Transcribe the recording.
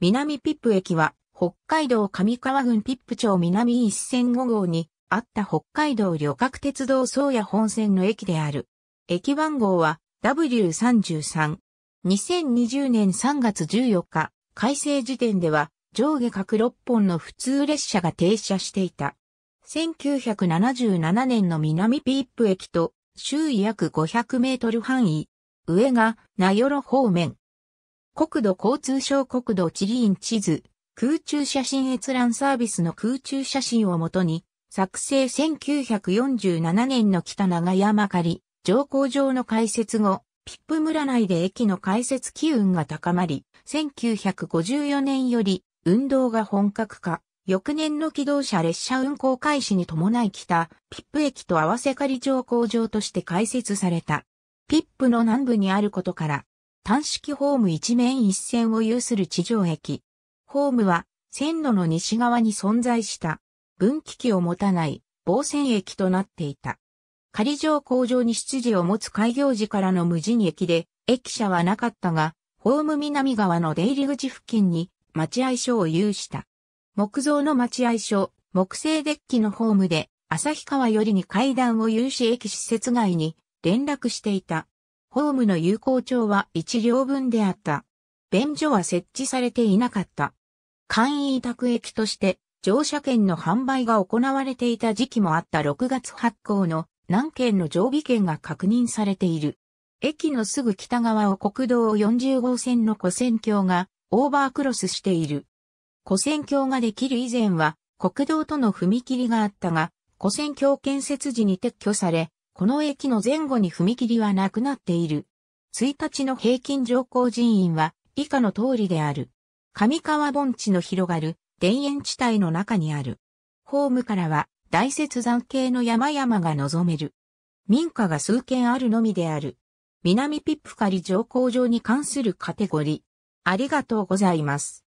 南ピップ駅は、北海道上川郡ピップ町南一線5号にあった北海道旅客鉄道宗谷本線の駅である。駅番号は W33。2020年3月14日、改正時点では上下各6本の普通列車が停車していた。1977年の南ピップ駅と周囲約500メートル範囲、上が名寄方面、国土交通省国土地理院地図、空中写真閲覧サービスの空中写真をもとに、作成1947年の北長山狩、上皇場の開設後、ピップ村内で駅の開設機運が高まり、1954年より運動が本格化。翌年の機動車列車運行開始に伴い北、ピップ駅と合わせ仮乗降場として開設された。ピップの南部にあることから、単式ホーム一面一線を有する地上駅。ホームは線路の西側に存在した分岐器を持たない防線駅となっていた。仮上工場に出自を持つ開業時からの無人駅で駅舎はなかったが、ホーム南側の出入り口付近に待合所を有した。木造の待合所、木製デッキのホームで、旭川よりに階段を有し駅施設外に連絡していた。ホームの有効帳は1両分であった。便所は設置されていなかった。簡易委託駅として乗車券の販売が行われていた時期もあった6月発行の何件の常備券が確認されている。駅のすぐ北側を国道40号線の古線橋がオーバークロスしている。古線橋ができる以前は国道との踏切があったが、古線橋建設時に撤去され、この駅の前後に踏切はなくなっている。1日の平均乗降人員は以下の通りである。上川盆地の広がる田園地帯の中にある。ホームからは大雪山系の山々が望める。民家が数軒あるのみである。南ピップカリ乗降場に関するカテゴリー。ありがとうございます。